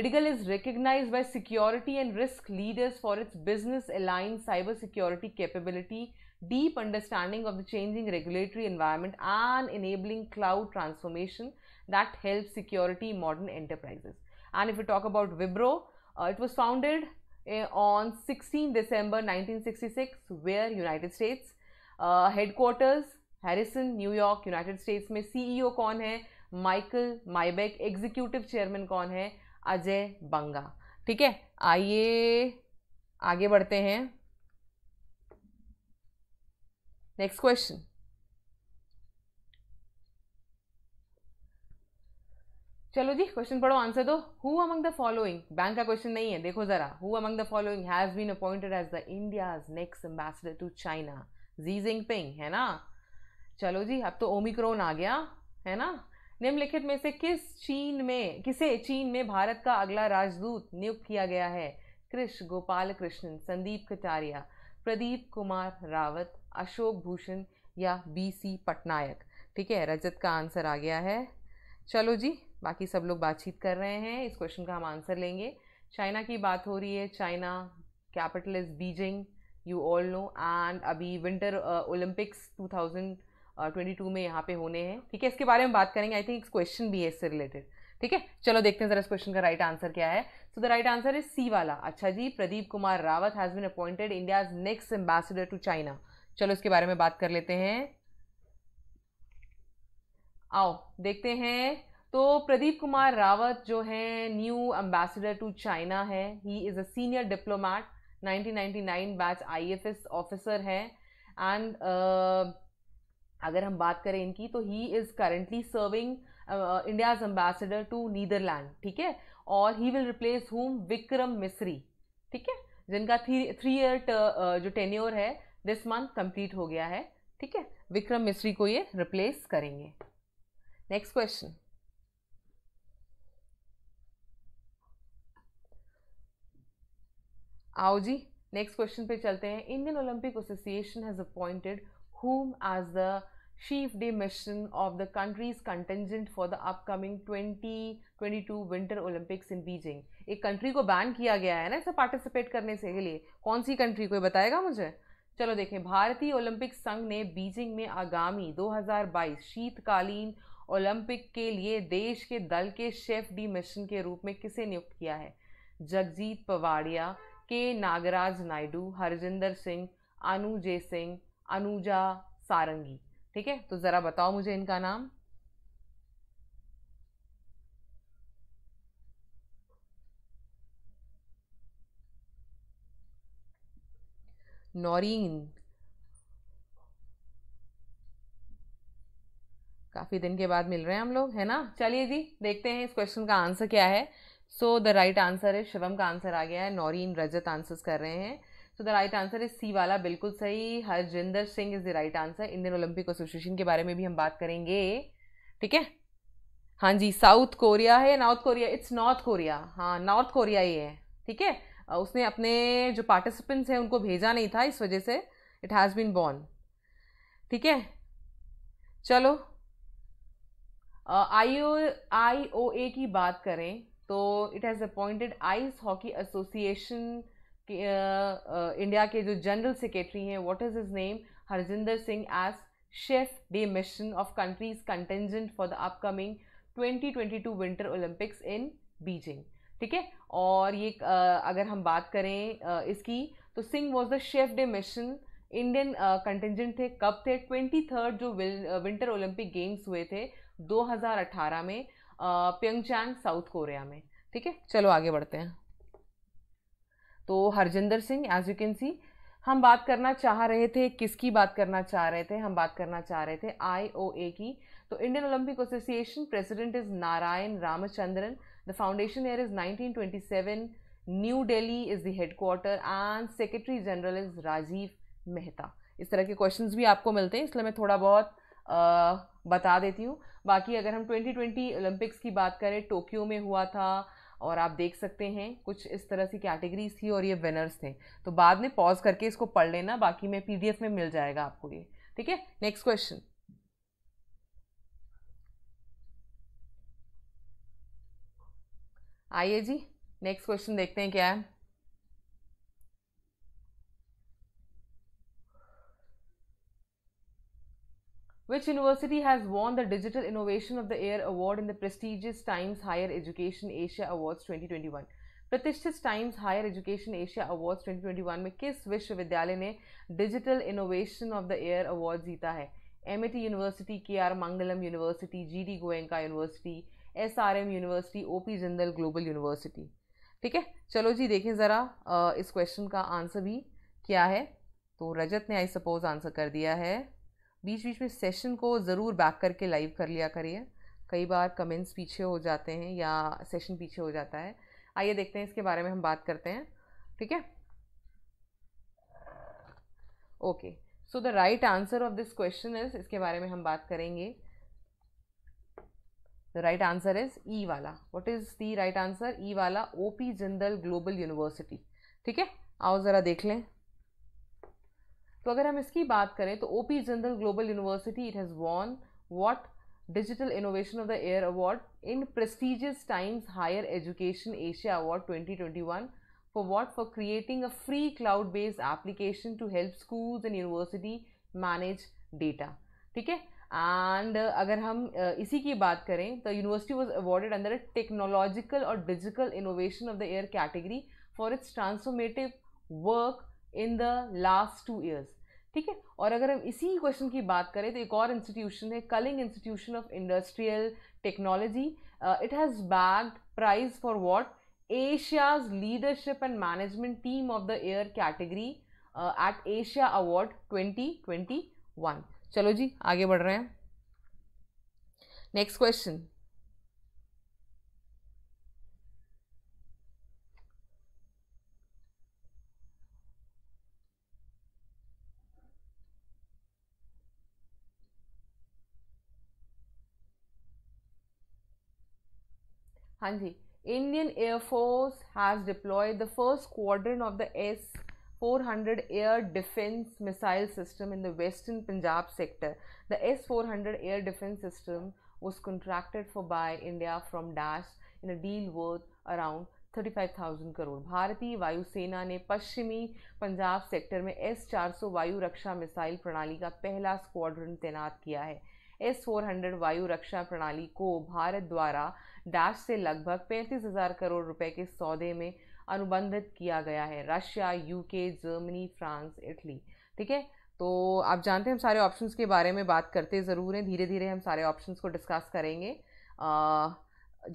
Edgile is recognize by security and risk leaders for its business align cyber security capability deep understanding of the changing regulatory environment and enabling cloud transformation that helps security modern enterprises. And if we talk about Vibro, uh, it was founded uh, on 16 December 1966, where United States uh, headquarters New York, United States. में CEO कौन है Michael माइबेक Executive Chairman कौन है Ajay Banga. ठीक है आइए आगे बढ़ते हैं Next question. चलो जी क्वेश्चन पढ़ो आंसर दो who among the following bank का क्वेश्चन नहीं है देखो जरा who among the following has been appointed as the India next ambassador to China Xi Jinping है ना चलो जी अब तो ओमिक्रोन आ गया है ना निम्नलिखित में से किस चीन में किसे चीन में भारत का अगला राजदूत नियुक्त किया गया है कृष्ण गोपाल कृष्णन संदीप कटारिया प्रदीप कुमार रावत अशोक भूषण या बी सी पटनायक ठीक है रजत का आंसर आ गया है चलो जी बाकी सब लोग बातचीत कर रहे हैं इस क्वेश्चन का हम आंसर लेंगे चाइना की बात हो रही है China capital is Beijing you all know and अभी विंटर ओलंपिक्स 2022 में यहाँ पे होने हैं ठीक है इसके बारे में बात करेंगे आई थिंक क्वेश्चन भी है इससे रिलेटेड ठीक है चलो देखते हैं जरा इस क्वेश्चन का राइट आंसर क्या है so the right answer is C वाला अच्छा जी Pradeep Kumar Rawat has been appointed India's next ambassador to China चलो इसके बारे में बात कर लेते हैं आओ देखते हैं तो प्रदीप कुमार रावत जो है न्यू एम्बेसडर टू चाइना है he is a senior diplomat 1999 batch IFS officer है एंड uh, अगर हम बात करें इनकी तो he is currently serving India's ambassador to Netherland ठीक है और he will replace home Vikram Misri ठीक है जिनका थ्री थ्री ईयर जो टेन्योर है दिस मंथ कंप्लीट हो गया है ठीक है विक्रम मिश्री को ये रिप्लेस करेंगे नेक्स्ट क्वेश्चन आओ जी नेक्स्ट क्वेश्चन पे चलते हैं Indian Olympic association has appointed whom as the chief de mission of the country's contingent for the upcoming 2022 winter Olympics in Beijing एक कंट्री को बैन किया गया है ना इसे पार्टिसिपेट करने से के लिए कौन सी कंट्री कोई बताएगा मुझे चलो देखें भारतीय ओलंपिक संघ ने बीजिंग में आगामी 2022 शीतकालीन ओलंपिक के लिए देश के दल के शेफ डी मिशन के रूप में किसे नियुक्त किया है जगजीत पवाड़िया के नागराज नायडू हरजिंदर सिंह अनुजय सिंह अनुजा सारंगी ठीक है तो ज़रा बताओ मुझे इनका नाम नौरीन काफ़ी दिन के बाद मिल रहे हैं हम लोग है ना चलिए जी देखते हैं इस क्वेश्चन का आंसर क्या है सो द राइट आंसर है शिवम का आंसर आ गया है नौरीन रजत आंसर्स कर रहे हैं so the right answer is C वाला बिल्कुल सही Harjinder Singh is the right answer Indian Olympic association के बारे में भी हम बात करेंगे ठीक है हाँ जी साउथ कोरिया है north Korea it's north Korea हाँ नॉर्थ कोरिया ही है ठीक है उसने अपने जो पार्टिसिपेंट्स हैं उनको भेजा नहीं था इस वजह से इट हैज़ बीन बॉर्न ठीक है चलो आई ओ आई ओ ए की बात करें तो it has appointed ice hockey association India के जो जनरल सेक्रेटरी हैं what is his name Harjinder Singh as chef de mission of countries contingent for the upcoming 2022 winter Olympics in Beijing ठीक है और ये अगर हम बात करें इसकी तो Singh was the chef de mission Indian contingent थे कब थे ट्वेंटी थर्ड जो विंटर ओलंपिक गेम्स हुए थे 2018 में प्यंगचांग साउथ कोरिया में ठीक है चलो आगे बढ़ते हैं तो Harjinder Singh as you can see हम बात करना चाह रहे थे किसकी बात करना चाह रहे थे हम बात करना चाह रहे थे आई की तो Indian Olympic association president is Narayan Ramachandran The foundation year is 1927. New Delhi is the headquarter and Secretary General is Rajiv Mehta. इस तरह के क्वेश्चंस भी आपको मिलते हैं इसलिए मैं थोड़ा बहुत आ, बता देती हूँ बाकी अगर हम 2020 ओलंपिक्स की बात करें टोक्यो में हुआ था और आप देख सकते हैं कुछ इस तरह सी कैटेगरीज थी और ये विनर्स थे तो बाद में पॉज करके इसको पढ़ लेना बाकी मैं पीडीएफ में मिल जाएगा आपको ये ठीक है नेक्स्ट क्वेश्चन आइए जी नेक्स्ट क्वेश्चन देखते हैं क्या है Which university has digital innovation of the year award in the in the prestigious Times Higher Education Asia Awards 2021? प्रतिष्ठित Times Higher Education Asia awards 2021 में किस विश्वविद्यालय ने digital innovation of the year award जीता है MAT university K R Mangalam university GD Goenka university S R M university O P Jindal global university ठीक है चलो जी देखें ज़रा इस क्वेश्चन का आंसर भी क्या है तो रजत ने आई सपोज आंसर कर दिया है बीच बीच में सेशन को ज़रूर बैक करके लाइव कर लिया करिए कई बार कमेंट्स पीछे हो जाते हैं या सेशन पीछे हो जाता है आइए देखते हैं इसके बारे में हम बात करते हैं ठीक है okay so the right answer of this question is इसके बारे में हम बात करेंगे The right answer is E वाला. What is the right answer? E वाला O.P. Jindal Global University. ठीक है आओ ज़रा देख लें तो अगर हम इसकी बात करें तो OP Jindal global university it has won what digital innovation of the year award in prestigious Times Higher Education Asia award 2021 for what for creating a free cloud based application to help schools and university manage data ठीक है and uh, अगर हम uh, इसी की बात करें तो university was awarded under a technological और digital innovation of the year category for its transformative work in the last two years ठीक है और अगर हम इसी क्वेश्चन की बात करें तो एक और इंस्टीट्यूशन है Kalinga institution of industrial technology it has bagged prize for what Asia's leadership and management team of the year category at Asia award 2021 चलो जी आगे बढ़ रहे हैं नेक्स्ट क्वेश्चन हाँ जी Indian air force has deploy the first quadrant of the S 400 air defense missile system in the western Punjab sector. The S-400 air defense system was contracted for by India from Dash in a deal worth around 35,000 crore भारतीय वायुसेना ने पश्चिमी Punjab sector में S 400 वायु रक्षा missile प्रणाली का पहला squadron तैनात किया है एस 400 वायु रक्षा प्रणाली को भारत द्वारा डैश से लगभग 35,000 करोड़ रुपए के सौदे में अनुबंधित किया गया है Russia UK Germany France Italy ठीक है तो आप जानते हैं हम सारे ऑप्शंस के बारे में बात करते ज़रूर हैं धीरे धीरे हम सारे ऑप्शंस को डिस्कस करेंगे आ,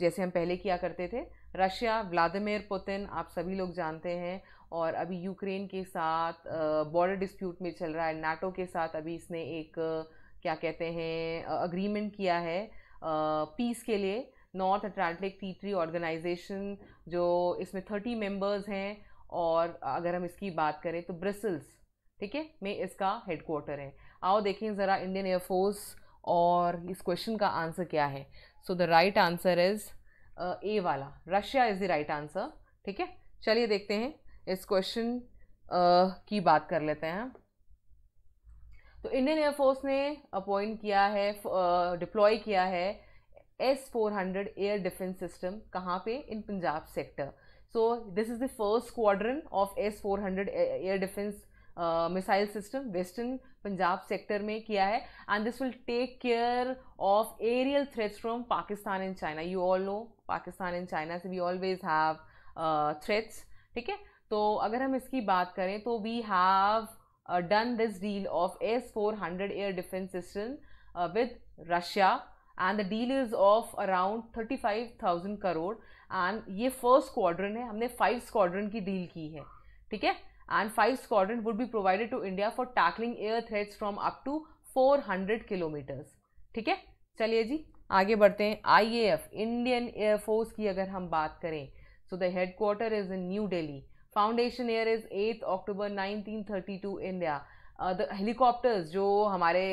जैसे हम पहले किया करते थे रशिया व्लादिमिर पुतिन आप सभी लोग जानते हैं और अभी यूक्रेन के साथ बॉर्डर डिस्प्यूट में चल रहा है नाटो के साथ अभी इसने एक क्या कहते हैं अग्रीमेंट किया है पीस के लिए North Atlantic T treaty organisation जो इसमें थर्टी मेंबर्स हैं और अगर हम इसकी बात करें तो ब्रसल्स ठीक है में इसका क्वार्टर है आओ देखें ज़रा इंडियन एयरफोर्स और इस क्वेश्चन का आंसर क्या है so the right answer is A वाला Russia is the right answer ठीक है चलिए देखते हैं इस क्वेश्चन uh, की बात कर लेते हैं तो इंडियन एयरफोर्स ने अपॉइंट किया है डिप्लॉय uh, किया है S four hundred air defence system कहाँ पे in Punjab sector so this is the first squadron of S four hundred air defence missile system western Punjab sector में किया है and this will take care of aerial threats from Pakistan and China you all know Pakistan and China से we always have threats ठीक है तो अगर हम इसकी बात करें तो we have done this deal of S four hundred air defence system with Russia and the deal is of around thirty five thousand crore and ये फर्स्ट स्क्वाड्रन है हमने फाइव स्क्वाड्रन की डील की है ठीक है and five squadron would be provided to India for tackling air threats from up to four hundred kilometres ठीक है चलिए जी आगे बढ़ते हैं I A F Indian air force की अगर हम बात करें so the headquarter is in new Delhi foundation year is eighth October nineteen thirty two India helicopters जो हमारे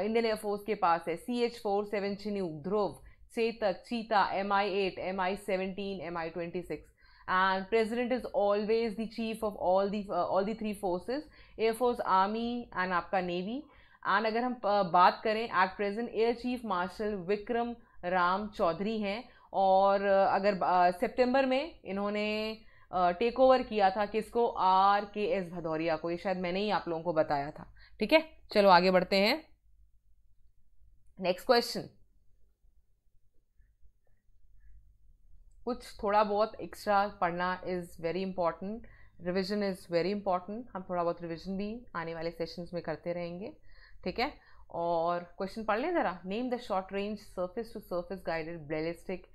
इंडियन एयरफोर्स के पास है C H four seven Chinook Dhruv Chetak चीता M I eight M I seventeen M I twenty six and president is always the chief of all the all the three forces air force army and आपका navy and अगर हम बात करें at present air chief marshal Vikram Ram Chaudhary हैं और अगर September में इन्होंने टेक ओवर किया था किसको आर के एस भदौरिया को ये शायद मैंने ही आप लोगों को बताया था ठीक है चलो आगे बढ़ते हैं नेक्स्ट क्वेश्चन कुछ थोड़ा बहुत एक्स्ट्रा पढ़ना is very important revision is very important हम थोड़ा बहुत रिविजन भी आने वाले सेशंस में करते रहेंगे ठीक है और क्वेश्चन पढ़ लें ज़रा name the short range surface to surface guided ballistic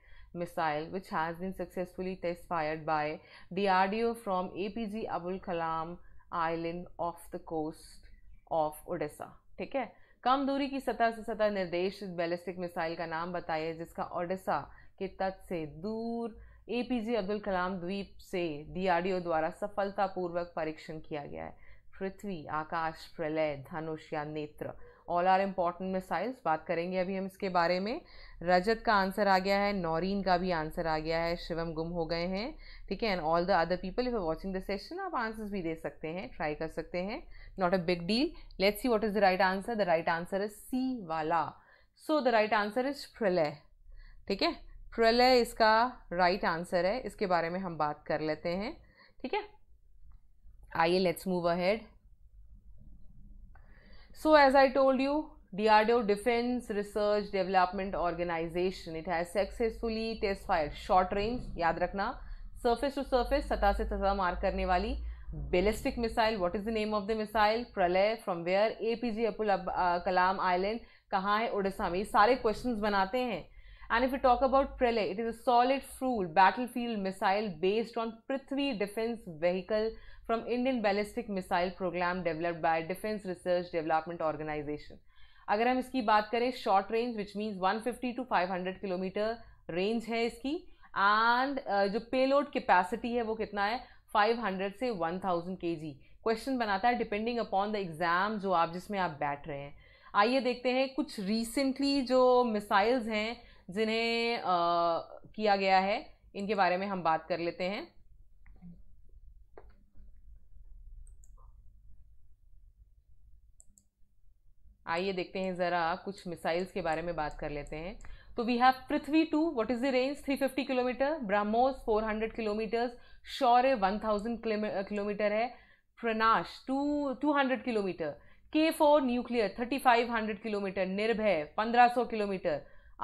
missile which has been successfully test fired by DRDO from APG Abul Kalam Island off the coast of Odisha. ठीक है कम दूरी की सतह से सतह निर्देश बैलिस्टिक मिसाइल का नाम बताइए जिसका ओडिशा के तट से दूर एपीजे अब्दुल कलाम द्वीप से डीआरडीओ द्वारा सफलतापूर्वक परीक्षण किया गया है पृथ्वी आकाश प्रलय धनुष या नेत्र ऑल आर इम्पॉर्टेंट मिसाइल्स बात करेंगे अभी हम इसके बारे में रजत का आंसर आ गया है नौरीन का भी आंसर आ गया है शिवम गुम हो गए हैं ठीक है and all the other people if watching the session आप आंसर्स भी दे सकते हैं ट्राई कर सकते हैं not a big deal let's see what is the right answer the right answer is C वाला so the right answer is Pralay ठीक है प्रलय इसका राइट right आंसर है इसके बारे में हम बात कर लेते हैं ठीक है आइए let's move ahead So as I told you, DRDO Defense Research Development Organization. It has successfully test fired short range, yaad rakhna surface to surface, sata se sata मार karne wali ballistic missile. What is the name of the missile? pralay from where? APG Abul Kalam island कहाँ है उड़ीसा में ये sare questions banate hain and if we talk about pralay it is a solid fuel battlefield missile based on Prithvi defense vehicle from Indian ballistic missile programme developed by defence research development organisation अगर हम इसकी बात करें short range which means 150 to hundred kilometre range है इसकी and uh, जो payload capacity है वो कितना है 500 से 1000 थाउजेंड के जी क्वेश्चन बनाता है डिपेंडिंग अपॉन द एग्ज़ाम जो आप जिसमें आप बैठ रहे हैं आइए देखते हैं कुछ रिसेंटली जो मिसाइल्स हैं जिन्हें uh, किया गया है इनके बारे में हम बात कर लेते हैं आइए देखते हैं ज़रा कुछ मिसाइल्स के बारे में बात कर लेते हैं तो we have Prithvi two what is the range 350 kilometre BrahMos 400 kilometres Shaurya 1000 kilometre है Pranash to 200 kilometre K four nuclear 3500 kilometre Nirbhay 1500 kilometre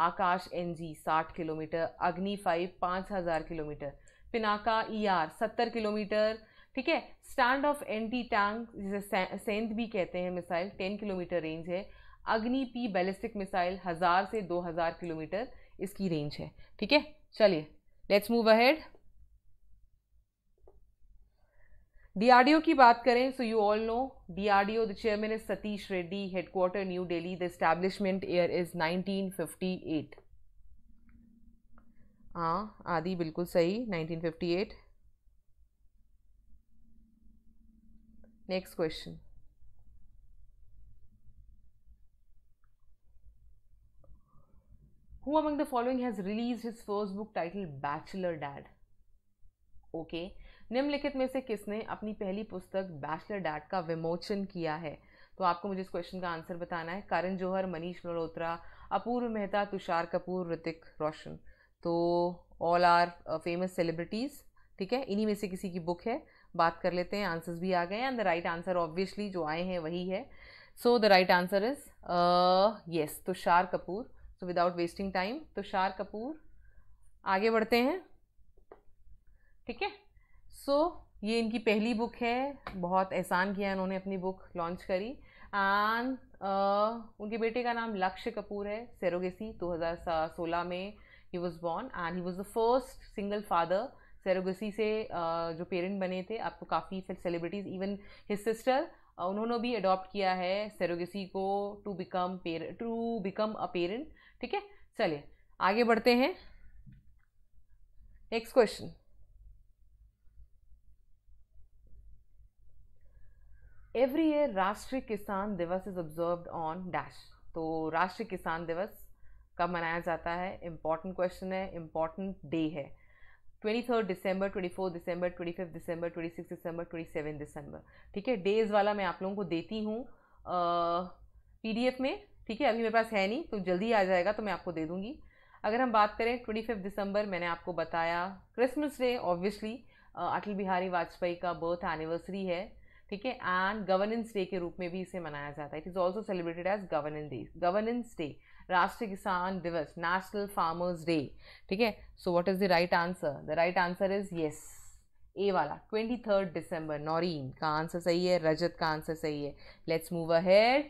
Akash N G साठ किलोमीटर अग्नि फाइव पाँच हज़ार kilometre Pinaka E e R सत्तर किलोमीटर ठीक है स्टैंड ऑफ एंटी टैंक जिसे सेंध भी कहते हैं मिसाइल टेन किलोमीटर रेंज है अग्नि पी बैलिस्टिक मिसाइल हज़ार से दो हज़ार किलोमीटर इसकी रेंज है ठीक है चलिए लेट्स मूव अहेड डीआरडीओ की बात करें so you all know DRDO the chairman is Satish Reddy headquarter New Delhi the establishment year is 1958 हाँ आदि बिल्कुल सही 1958 next question who among the following has release his first book title bachelor dad okay निम्नलिखित में से किसने अपनी पहली पुस्तक बैचलर डैड का विमोचन किया है तो आपको मुझे इस क्वेश्चन का आंसर बताना है करण जौहर मनीष मल्होत्रा अपूर्व मेहता तुषार कपूर ऋतिक रोशन तो ऑल आर फेमस सेलिब्रिटीज़ ठीक है इन्हीं में से किसी की बुक है बात कर लेते हैं आंसर्स भी आ गए and the right answer obviously जो आए हैं वही है so the right answer is yes Tushar Kapoor so without wasting time Tushar Kapoor आगे बढ़ते हैं ठीक है सो ये इनकी पहली बुक है बहुत एहसान किया इन्होंने अपनी बुक लॉन्च करी एंड uh, उनके बेटे का नाम लक्ष्य कपूर है सेरोगेसी 2016 में he was born and he was the first single father surrogacy से जो पेरेंट बने थे आपको काफ़ी फिर सेलिब्रिटीज़ इवन हिज सिस्टर उन्होंने भी अडॉप्ट किया है सेरोगेसी को to become parent to become a parent ठीक है चलिए आगे बढ़ते हैं नेक्स्ट क्वेश्चन एवरी ईयर राष्ट्रीय किसान दिवस इज ऑब्जर्व्ड ऑन डैश तो राष्ट्रीय किसान दिवस कब मनाया जाता है इम्पॉर्टेंट क्वेश्चन है इम्पॉर्टेंट डे है 23 ट्वेंटी 24 दिसंबर 25 दिसंबर 26 दिसंबर सेवन दिसंबर ठीक है डेज़ वाला मैं आप लोगों को देती हूँ पी एफ में ठीक है अभी मेरे पास है नहीं तो जल्दी आ जाएगा तो मैं आपको दे दूँगी अगर हम बात करें ट्वेंटी फिफ्थ दिसंबर मैंने आपको बताया Christmas day obviously Atal Bihari Vajpayee का बर्थ एनिवर्सरी है ठीक है एंड गवर्नेंस डे के रूप में भी इसे मनाया जाता है it is also celebrated as governance day governance day राष्ट्रीय किसान दिवस नेशनल फार्मर्स डे ठीक है so what is the right answer the right answer is yes A वाला ट्वेंटी थर्ड दिसंबर नौरीन का आंसर सही है रजत का आंसर सही है लेट्स मूव अहेड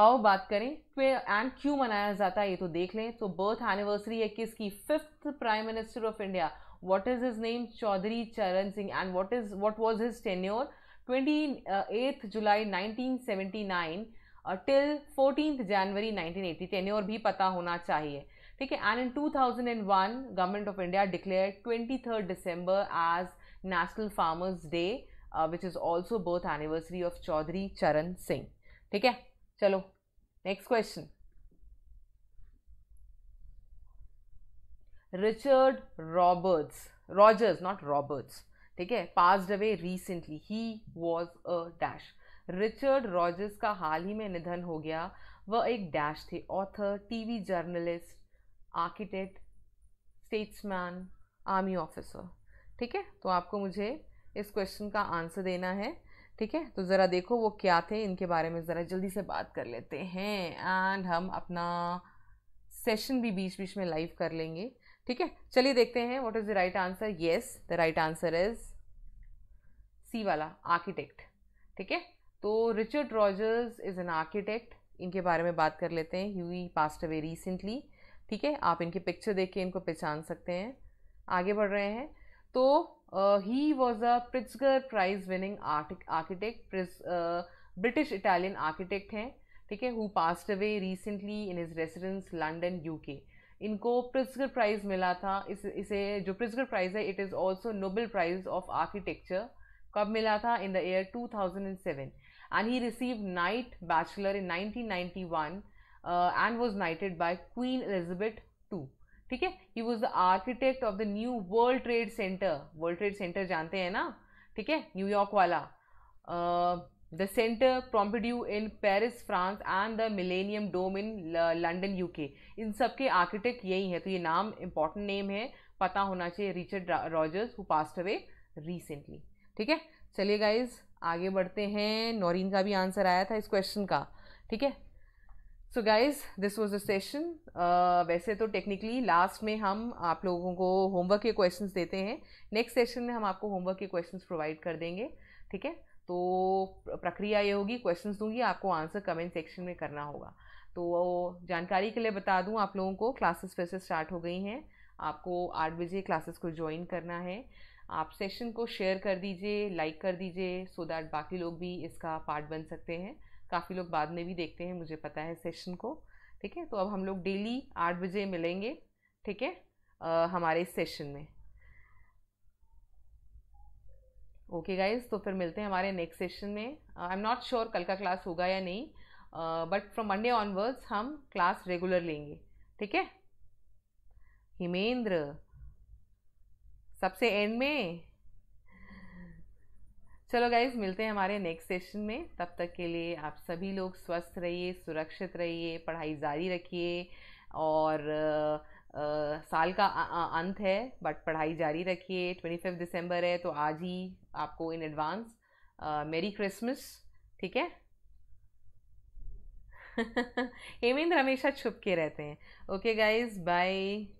आओ बात करें एंड क्यों मनाया जाता है ये तो देख लें तो बर्थ एनिवर्सरी है किसकी fifth prime minister of India what name Chaudhary Charan Singh and what is what was his tenure twenty eighth July nineteen seventy nine till fourteen January 1980 और भी पता होना चाहिए ठीक है and in 2001 government of India declare twenty third December as national farmers day which is also birth anniversary of Chaudhary Charan Singh ठीक है चलो next question Richard Roberts Rogers not Roberts ठीक है passed away recently he was a dash Richard Rogers का हाल ही में निधन हो गया वह एक डैश थे author TV journalist architect statesman army officer ठीक है तो आपको मुझे इस क्वेश्चन का आंसर देना है ठीक है तो ज़रा देखो वो क्या थे इनके बारे में ज़रा जल्दी से बात कर लेते हैं एंड हम अपना सेशन भी बीच बीच में लाइव कर लेंगे ठीक है चलिए देखते हैं what is the right answer yes the right answer is C वाला आर्किटेक्ट ठीक है तो Richard Rogers is an architect इनके बारे में बात कर लेते हैं यूई पास्ट अवे रिसेंटली ठीक है आप इनकी पिक्चर देख के इनको पहचान सकते हैं आगे बढ़ रहे हैं तो he was a Pritzker prize winning architect British Italian architect हैं ठीक है who passed away recently in his residence London UK इनको प्रिट्सगर प्राइज मिला था इस इसे जो प्रिट्सगर प्राइज है it is also Nobel prize of architecture कब मिला था in the year two thousand and seven and he received Knight Bachelor in 1991 uh, and was knighted by Queen Elizabeth II. ठीक है he was the architect of the new world trade centre world trade centre जानते हैं ना ठीक है न्यूयॉर्क York the centre Pompidou in Paris France and the millennium dome in London UK इन सब के आर्किटेक्ट यही है तो ये नाम इंपॉर्टेंट नेम है पता होना चाहिए Richard Rogers who passed away recently ठीक है चलिए गाइज़ आगे बढ़ते हैं नौरीन का भी आंसर आया था इस क्वेश्चन का ठीक है so guys this was the session वैसे तो टेक्निकली लास्ट में हम आप लोगों को होमवर्क के क्वेश्चंस देते हैं नेक्स्ट सेशन में हम आपको होमवर्क के क्वेश्चंस प्रोवाइड कर देंगे ठीक है तो प्रक्रिया ये होगी क्वेश्चंस दूंगी आपको आंसर कमेंट सेक्शन में करना होगा तो जानकारी के लिए बता दूं आप लोगों को क्लासेस फिर से स्टार्ट हो गई हैं आपको आठ बजे क्लासेस को ज्वाइन करना है आप सेशन को शेयर कर दीजिए लाइक कर दीजिए सो दैट बाकी लोग भी इसका पार्ट बन सकते हैं काफ़ी लोग बाद में भी देखते हैं मुझे पता है सेशन को ठीक है तो अब हम लोग डेली आठ बजे मिलेंगे ठीक है हमारे इस सेशन में ओके okay गाइज तो फिर मिलते हैं हमारे नेक्स्ट सेशन में आई एम नॉट श्योर कल का क्लास होगा या नहीं बट फ्रॉम मंडे ऑनवर्ड्स हम क्लास रेगुलर लेंगे ठीक है हिमेंद्र सबसे एंड में चलो गाइज मिलते हैं हमारे नेक्स्ट सेशन में तब तक के लिए आप सभी लोग स्वस्थ रहिए सुरक्षित रहिए पढ़ाई जारी रखिए और आ, आ, साल का अंत है बट पढ़ाई जारी रखिए ट्वेंटी फिफ्थ दिसंबर है तो आज ही आपको इन एडवांस मेरी क्रिसमस ठीक है हेमेंद्र हमेशा छुप के रहते हैं ओके गाइज बाय